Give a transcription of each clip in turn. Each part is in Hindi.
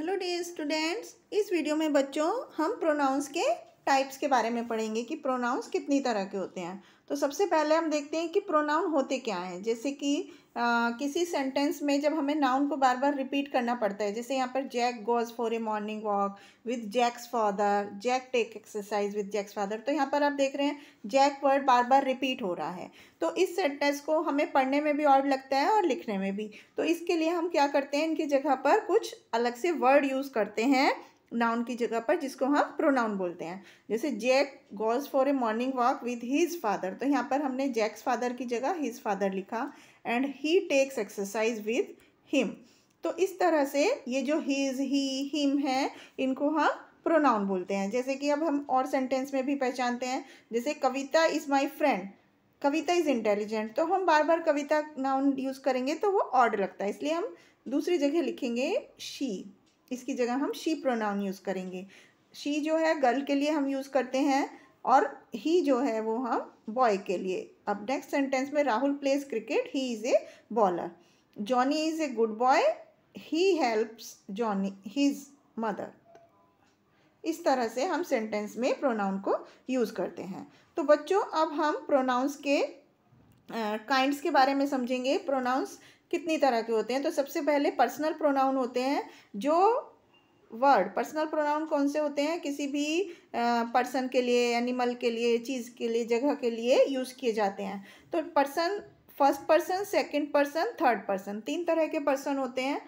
हेलो डे स्टूडेंट्स इस वीडियो में बच्चों हम प्रोनाउंस के टाइप्स के बारे में पढ़ेंगे कि प्रोनाउंस कितनी तरह के होते हैं तो सबसे पहले हम देखते हैं कि प्रोनाउन होते क्या हैं जैसे कि Uh, किसी सेंटेंस में जब हमें नाउन को बार बार रिपीट करना पड़ता है जैसे यहाँ पर Jack goes for a morning walk with Jack's father Jack take exercise with Jack's father तो यहाँ पर आप देख रहे हैं जैक वर्ड बार बार रिपीट हो रहा है तो इस सेंटेंस को हमें पढ़ने में भी और लगता है और लिखने में भी तो इसके लिए हम क्या करते हैं इनकी जगह पर कुछ अलग से वर्ड यूज़ करते हैं नाउन की जगह पर जिसको हम प्रोनाउन बोलते हैं जैसे Jack goes for a morning walk with his father तो यहाँ पर हमने जैक्स फादर की जगह हीज़ फादर लिखा and he takes exercise with him तो इस तरह से ये जो हीज ही हिम है इनको हम हाँ प्रोनाउन बोलते हैं जैसे कि अब हम और सेंटेंस में भी पहचानते हैं जैसे Kavita is my friend Kavita is intelligent तो हम बार बार कविता नाउन यूज़ करेंगे तो वो ऑर्ड लगता है इसलिए हम दूसरी जगह लिखेंगे शी इसकी जगह हम शी प्रोनाउन यूज़ करेंगे शी जो है गर्ल के लिए हम यूज़ करते हैं और ही जो है वो हम बॉय के लिए अब नेक्स्ट सेंटेंस में Rahul plays cricket he is a bowler Johnny is a good boy he helps Johnny his mother इस तरह से हम सेंटेंस में प्रोनाउन को यूज़ करते हैं तो बच्चों अब हम प्रोनाउंस के काइंड्स uh, के बारे में समझेंगे प्रोनाउंस कितनी तरह के होते हैं तो सबसे पहले पर्सनल प्रोनाउन होते हैं जो वर्ड पर्सनल प्रोनाउन कौन से होते हैं किसी भी पर्सन के लिए एनिमल के लिए चीज़ के लिए जगह के लिए यूज़ किए जाते हैं तो person first person second person third person तीन तरह के पर्सन होते हैं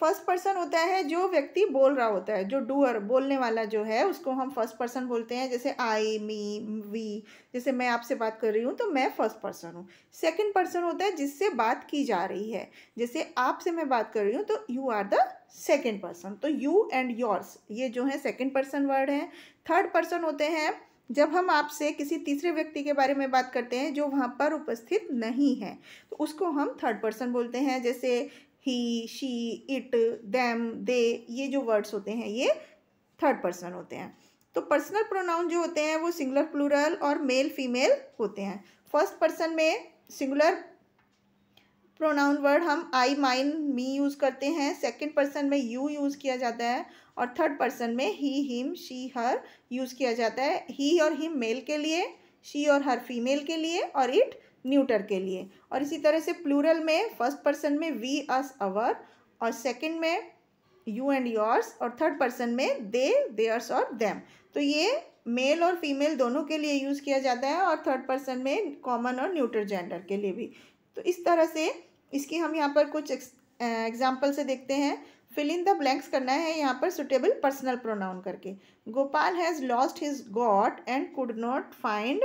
फर्स्ट पर्सन होता है जो व्यक्ति बोल रहा होता है जो डूअर बोलने वाला जो है उसको हम फर्स्ट पर्सन बोलते हैं जैसे आई मी वी जैसे मैं आपसे बात कर रही हूँ तो मैं फर्स्ट पर्सन हूँ सेकंड पर्सन होता है जिससे बात की जा रही है जैसे आपसे मैं बात कर रही हूँ तो you are the second person तो यू एंड योर्स ये जो है सेकेंड पर्सन वर्ड है थर्ड पर्सन होते हैं जब हम आपसे किसी तीसरे व्यक्ति के बारे में बात करते हैं जो वहाँ पर उपस्थित नहीं है तो उसको हम थर्ड पर्सन बोलते हैं जैसे he she it them they ये जो वर्ड्स होते हैं ये थर्ड पर्सन होते हैं तो पर्सनल प्रोनाउन जो होते हैं वो सिंगुलर प्लूरल और मेल फीमेल होते हैं फर्स्ट पर्सन में सिंगुलर प्रोनाउन वर्ड हम आई माइन मी यूज़ करते हैं सेकेंड पर्सन में यू यूज़ किया जाता है और थर्ड पर्सन में he him she her use किया जाता है ही और हिम मेल के लिए शी और हर फीमेल के लिए और इट न्यूटर के लिए और इसी तरह से प्लूरल में फर्स्ट पर्सन में वी अस अवर और सेकेंड में यू एंड योर्स और थर्ड पर्सन में दे देयर्स और देम तो ये मेल और फीमेल दोनों के लिए यूज़ किया जाता है और थर्ड पर्सन में कॉमन और न्यूट्रल जेंडर के लिए भी तो इस तरह से इसकी हम यहाँ पर कुछ एग्जाम्पल से देखते हैं फिल इन द ब्लैंक्स करना है यहाँ पर सुटेबल पर्सनल प्रोनाउन करके Gopal has lost his goat and could not find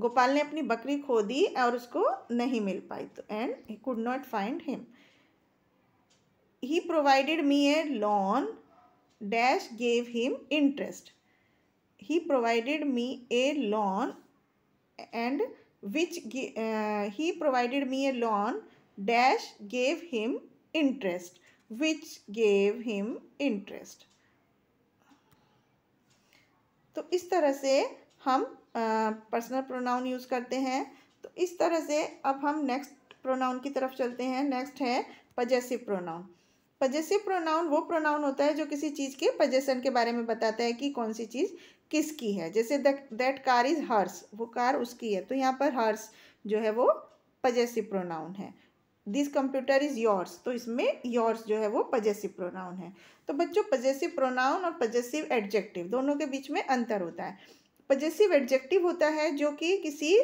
Gopal ने अपनी बकरी खो दी और उसको नहीं मिल पाई तो and he could not find him he provided me a loan dash gave him interest he provided me a loan and which uh, he provided me a loan dash gave him interest which gave him interest तो इस तरह से हम पर्सनल प्रोनाउन यूज़ करते हैं तो इस तरह से अब हम नेक्स्ट प्रोनाउन की तरफ चलते हैं नेक्स्ट है पजेसिव प्रोनाउन पजेसिव प्रोनाउन वो प्रोनाउन होता है जो किसी चीज़ के पजेसन के बारे में बताता है कि कौन सी चीज़ किसकी है जैसे दैट कार इज़ हर्स वो कार उसकी है तो यहाँ पर हर्स जो है वो पजेसिव प्रोनाउन है दिस कंप्यूटर इज़ योर्स तो इसमें योर्स जो है वो पजेसिव प्रोनाउन है तो बच्चों पजेसिव प्रोनाउन और पजेसिव एडजेक्टिव दोनों के बीच में अंतर होता है पजेसिव एडजेक्टिव होता है जो कि किसी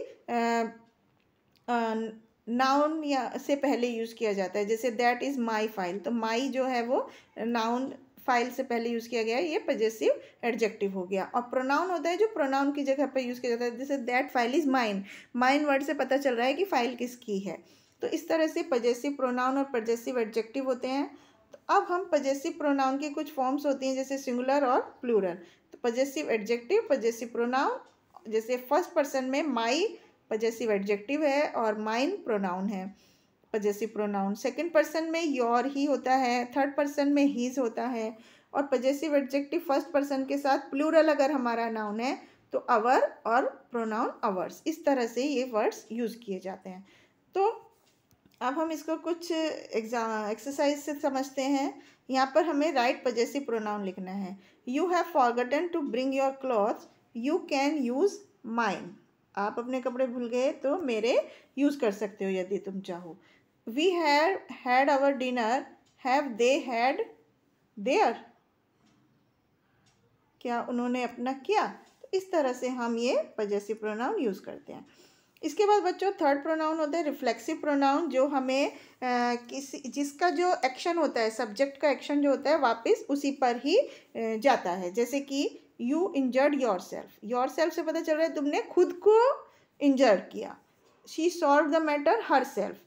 नाउन या से पहले यूज़ किया जाता है जैसे दैट इज़ माई फाइल तो माई जो है वो नाउन फाइल से पहले यूज़ किया गया ये पजेसिव एडजेक्टिव हो गया और प्रोनाउन होता है जो प्रोनाउन की जगह पर यूज़ किया जाता है जैसे that file is mine mine word से पता चल रहा है कि फ़ाइल किसकी है तो इस तरह से पजेसिव प्रोनाउन और पजेसिव एडजेक्टिव होते हैं तो अब हम पजेसिव प्रोनाउन की कुछ फॉर्म्स होती हैं जैसे सिंगुलर और प्लूरल तो पजेसिव एडजेक्टिव पजेसिव प्रोनाउन जैसे फर्स्ट पर्सन में माई पजेसिव एडजेक्टिव है और माइन प्रोनाउन है पजेसिव प्रोनाउन सेकेंड पर्सन में योर ही होता है थर्ड पर्सन में हीज होता है और पजेसिव एडजेक्टिव फर्स्ट पर्सन के साथ प्लूरल अगर हमारा नाउन है तो अवर और प्रोनाउन अवर्स इस तरह से ये वर्ड्स यूज़ किए जाते हैं तो अब हम इसको कुछ एग्जाम एक्सरसाइज से समझते हैं यहाँ पर हमें राइट पजेसिव प्रोनाउन लिखना है you have forgotten to bring your cloth you can use mine आप अपने कपड़े भूल गए तो मेरे यूज़ कर सकते हो यदि तुम चाहो we have had our dinner have they had their क्या उन्होंने अपना किया तो इस तरह से हम ये पजेसिव प्रोनाउन यूज़ करते हैं इसके बाद बच्चों थर्ड प्रोनाउन होता है रिफ्लेक्सिव प्रोनाउन जो हमें आ, किसी जिसका जो एक्शन होता है सब्जेक्ट का एक्शन जो होता है वापस उसी पर ही जाता है जैसे कि you injured yourself yourself से पता चल रहा है तुमने खुद को इंजर्ड किया she solve the matter herself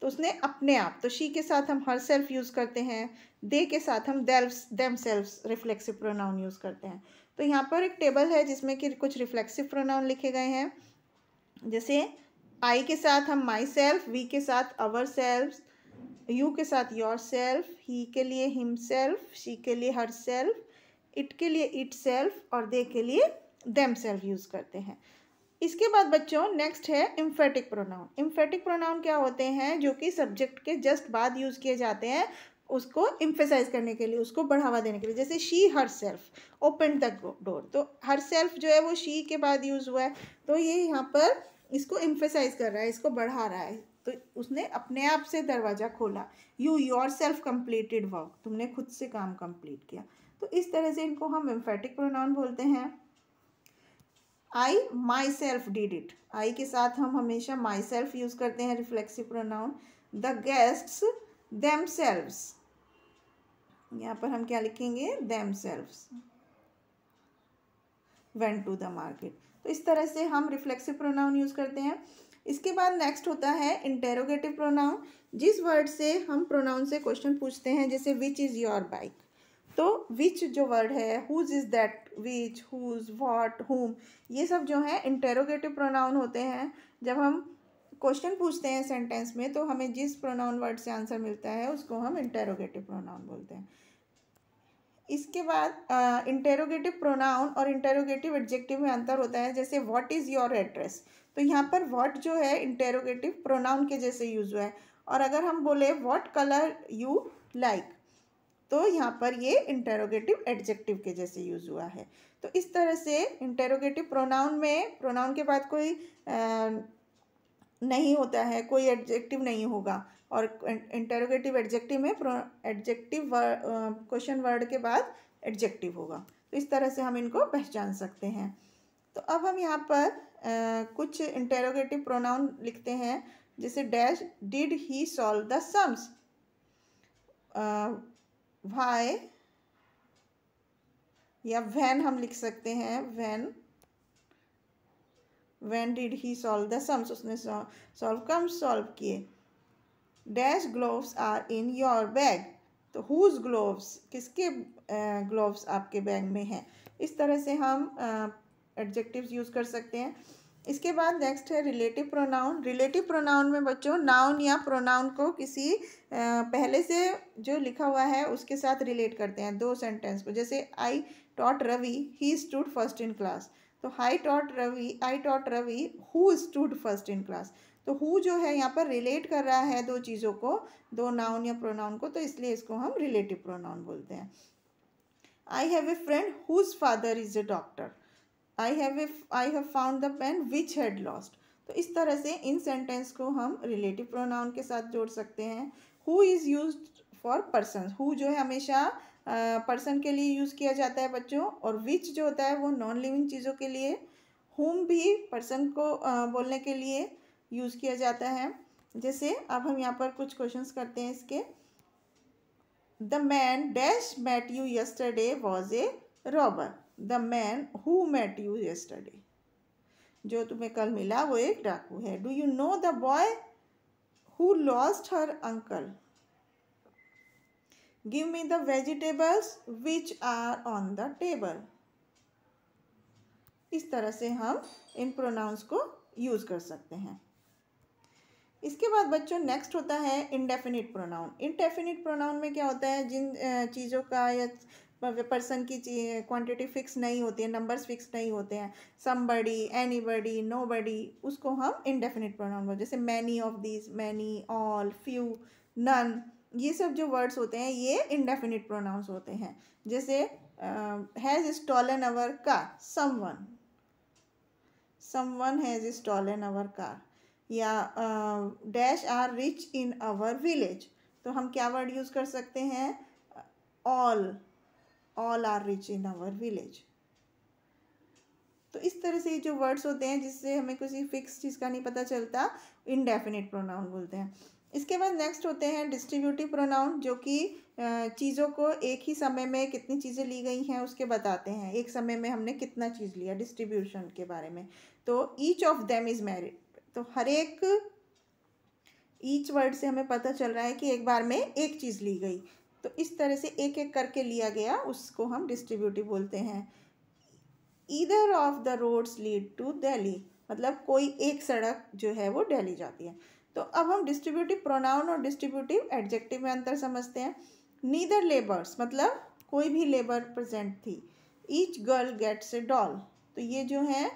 तो उसने अपने आप तो शी के साथ हम हर सेल्फ यूज़ करते हैं दे के साथ हम देल्फ themselves reflexive pronoun use करते हैं तो यहाँ पर एक टेबल है जिसमें कि कुछ रिफ्लेक्सिव प्रोनाउन लिखे गए हैं जैसे आई के साथ हम माई सेल्फ वी के साथ अवर सेल्फ यू के साथ योर सेल्फ ही के लिए हिम सेल्फ शी के लिए हर सेल्फ इट के लिए इट सेल्फ और दे के लिए देम सेल्फ यूज़ करते हैं इसके बाद बच्चों नेक्स्ट है इम्फेटिक प्रोनाउन इम्फेटिक प्रोनाउन क्या होते हैं जो कि सब्जेक्ट के जस्ट बाद यूज़ किए जाते हैं उसको इम्फेसाइज करने के लिए उसको बढ़ावा देने के लिए जैसे she herself open the door तो हर सेल्फ जो है वो शी के बाद यूज़ हुआ है तो ये यहाँ पर इसको इम्फेसाइज कर रहा है इसको बढ़ा रहा है तो उसने अपने आप से दरवाज़ा खोला you yourself completed work तुमने खुद से काम कम्प्लीट किया तो इस तरह से इनको हम इम्फेटिक प्रोनाउन बोलते हैं I myself did it I के साथ हम हमेशा माई सेल्फ यूज़ करते हैं reflexive pronoun the guests themselves यहाँ पर हम क्या लिखेंगे themselves went to the market तो इस तरह से हम रिफ्लेक्सिव प्रोनाउन यूज़ करते हैं इसके बाद नेक्स्ट होता है इंटेरोगेटिव प्रोनाउन जिस वर्ड से हम प्रोनाउन से क्वेश्चन पूछते हैं जैसे विच इज़ योर बाइक तो विच जो वर्ड है whose is that which whose what whom ये सब जो है इंटेरोगेटिव प्रोनाउन होते हैं जब हम क्वेश्चन पूछते हैं सेंटेंस में तो हमें जिस प्रोनाउन वर्ड से आंसर मिलता है उसको हम इंटेरोगेटिव प्रोनाउन बोलते हैं इसके बाद इंटेरोगेटिव प्रोनाउन और इंटेरोगेटिव एडजेक्टिव में अंतर होता है जैसे व्हाट इज़ योर एड्रेस तो यहाँ पर व्हाट जो है इंटेरोगेटिव प्रोनाउन के जैसे यूज़ हुआ है और अगर हम बोले व्हाट कलर यू लाइक तो यहाँ पर ये इंटेरोगेटिव एडजेक्टिव के जैसे यूज़ हुआ है तो इस तरह से इंटेरोगेटिव प्रोनाउन में प्रोनाउन के बाद कोई आ, नहीं होता है कोई एडजेक्टिव नहीं होगा और इंटेरोगेटिव एडजेक्टिव में एडजेक्टिव क्वेश्चन वर्ड के बाद एडजेक्टिव होगा तो इस तरह से हम इनको पहचान सकते हैं तो अब हम यहाँ पर आ, कुछ इंटेरोगेटिव प्रोनाउन लिखते हैं जैसे dash did he solve the sums why या वैन हम लिख सकते हैं when when did he solve the sums उसने सॉल्व कम सॉल्व किए dash gloves are in your bag तो हुज ग्लोव्स किसके ग्लोव्स आपके बैग में हैं इस तरह से हम एडजेक्टिव्स यूज़ कर सकते हैं इसके बाद नेक्स्ट है रिलेटिव प्रोनाउन रिलेटिव प्रोनाउन में बच्चों नाउन या प्रोनाउन को किसी पहले से जो लिखा हुआ है उसके साथ रिलेट करते हैं दो सेंटेंस को जैसे I taught Ravi he stood first in class तो I taught Ravi I taught Ravi who stood first in class तो हु जो है यहाँ पर रिलेट कर रहा है दो चीज़ों को दो नाउन या प्रोनाउन को तो इसलिए इसको हम रिलेटिव प्रोनाउन बोलते हैं I have a friend whose father is a doctor I have a I have found the pen which had lost तो इस तरह से इन सेंटेंस को हम रिलेटिव प्रोनाउन के साथ जोड़ सकते हैं who is use for person who जो है हमेशा पर्सन uh, के लिए यूज़ किया जाता है बच्चों और विच जो होता है वो नॉन लिविंग चीज़ों के लिए होम भी पर्सन को uh, बोलने के लिए यूज़ किया जाता है जैसे अब हम यहाँ पर कुछ क्वेश्चंस करते हैं इसके the man dash met you yesterday was a robber the man who met you yesterday जो तुम्हें कल मिला वो एक डाकू है do you know the boy who lost her uncle give me the vegetables which are on the table इस तरह से हम इन प्रोनाउंस को यूज़ कर सकते हैं इसके बाद बच्चों नेक्स्ट होता है इनडेफिनिट प्रोनाउन इनडेफिनिट प्रोनाउन में क्या होता है जिन चीज़ों का या पर्सन की क्वांटिटी फिक्स नहीं होती है नंबर्स फिक्स नहीं होते हैं somebody anybody nobody उसको हम इंडेफिनिट प्रोनाउन बोलते जैसे many of these many all few none ये सब जो वर्ड्स होते हैं ये इंडेफिनिट प्रोनाउंस होते हैं जैसे has stolen our car someone someone has stolen our car या dash are rich in our village तो हम क्या वर्ड यूज़ कर सकते हैं all all are rich in our village तो इस तरह से जो वर्ड्स होते हैं जिससे हमें किसी फिक्स चीज़ का नहीं पता चलता इनडेफिनेट प्रोनाउन बोलते हैं इसके बाद नेक्स्ट होते हैं डिस्ट्रीब्यूटिव प्रोनाउन जो कि चीज़ों को एक ही समय में कितनी चीज़ें ली गई हैं उसके बताते हैं एक समय में हमने कितना चीज़ लिया डिस्ट्रीब्यूशन के बारे में तो each of them is married तो हर एक ईच वर्ड से हमें पता चल रहा है कि एक बार में एक चीज़ ली गई तो इस तरह से एक एक करके लिया गया उसको हम डिस्ट्रीब्यूटिव बोलते हैं either of the roads lead to Delhi मतलब कोई एक सड़क जो है वो दिल्ली जाती है तो अब हम डिस्ट्रीब्यूटिव प्रोनाउन और डिस्ट्रीब्यूटिव एडजेक्टिव में अंतर समझते हैं नीदर लेबर्स मतलब कोई भी लेबर प्रेजेंट थी each girl gets a doll तो ये जो है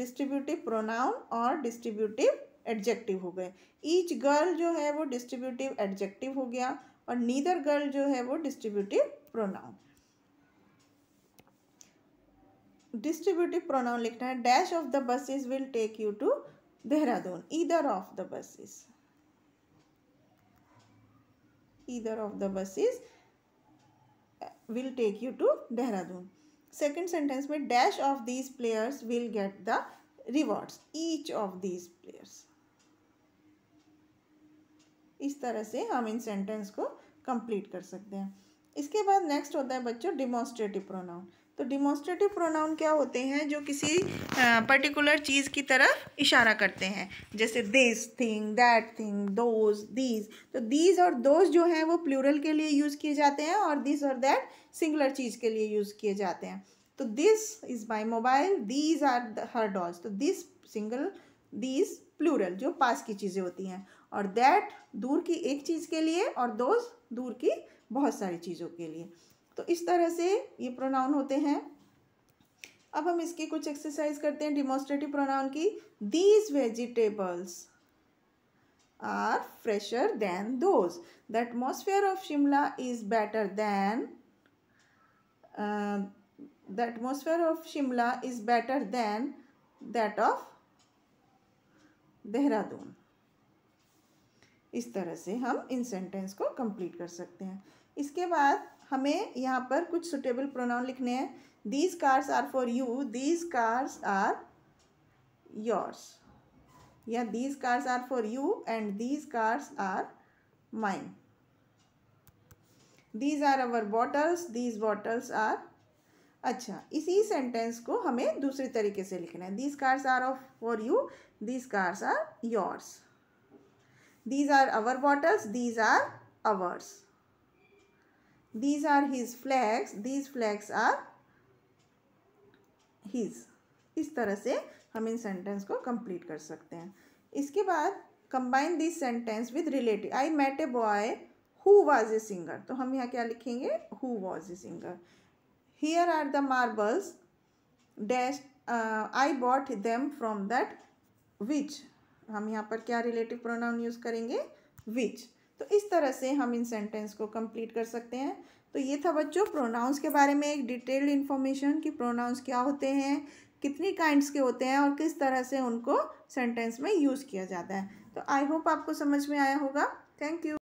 डिस्ट्रीब्यूटिव प्रोनाउन और डिस्ट्रीब्यूटिव एडजेक्टिव हो गए ईच गर्ल जो है वो डिस्ट्रीब्यूटिव एडजेक्टिव हो गया और नीदर गर्ल जो है वो डिस्ट्रीब्यूटिव प्रोनाउन डिस्ट्रीब्यूटिव प्रोनाउन लिखना है dash of the buses will take you to Dehradun either of the buses either of the buses will take you to Dehradun second sentence में dash of these players will get the rewards each of these players इस तरह से हम इन सेंटेंस को कंप्लीट कर सकते हैं इसके बाद नेक्स्ट होता है बच्चों डिमॉन्स्ट्रेटिव प्रोनाउन तो डिमॉन्स्ट्रेटिव प्रोनाउन क्या होते हैं जो किसी पर्टिकुलर चीज़ की तरफ इशारा करते हैं जैसे this thing that thing those these तो दीज और दोज जो हैं वो प्लूरल के लिए यूज़ किए जाते हैं और दिस और दैट सिंगुलर चीज़ के लिए यूज़ किए जाते हैं तो this is my mobile these are her dogs तो दिस सिंगल दीज प्लूरल जो पास की चीज़ें होती हैं और दैट दूर की एक चीज़ के लिए और दोज दूर की बहुत सारी चीज़ों के लिए तो इस तरह से ये प्रोनाउन होते हैं अब हम इसकी कुछ एक्सरसाइज करते हैं डिमोस्ट्रेटिव प्रोनाउन की these vegetables are fresher than those the atmosphere of Shimla is better than the atmosphere of Shimla is better than that of Dehradun इस तरह से हम इन सेंटेंस को कंप्लीट कर सकते हैं इसके बाद हमें यहाँ पर कुछ सुटेबल प्रोनाउन लिखने हैं these cars are for you these cars are yours या these cars are for you and these cars are mine these are our bottles these bottles are अच्छा इसी सेंटेंस को हमें दूसरे तरीके से लिखना है these cars are of for you these cars are yours These are our waters, these are ours. These are his flags, these flags are his. इस तरह से हम इन सेंटेंस को कंप्लीट कर सकते हैं इसके बाद combine this sentence with relative I met a boy who was a singer तो हम यहाँ क्या लिखेंगे who was a singer here are the marbles dash I bought them from that which हम यहाँ पर क्या रिलेटिव प्रोनाउन यूज़ करेंगे विच तो इस तरह से हम इन सेंटेंस को कंप्लीट कर सकते हैं तो ये था बच्चों प्रोनाउंस के बारे में एक डिटेल्ड इन्फॉर्मेशन कि प्रोनाउंस क्या होते हैं कितनी काइंड्स के होते हैं और किस तरह से उनको सेंटेंस में यूज़ किया जाता है तो आई होप आपको समझ में आया होगा थैंक यू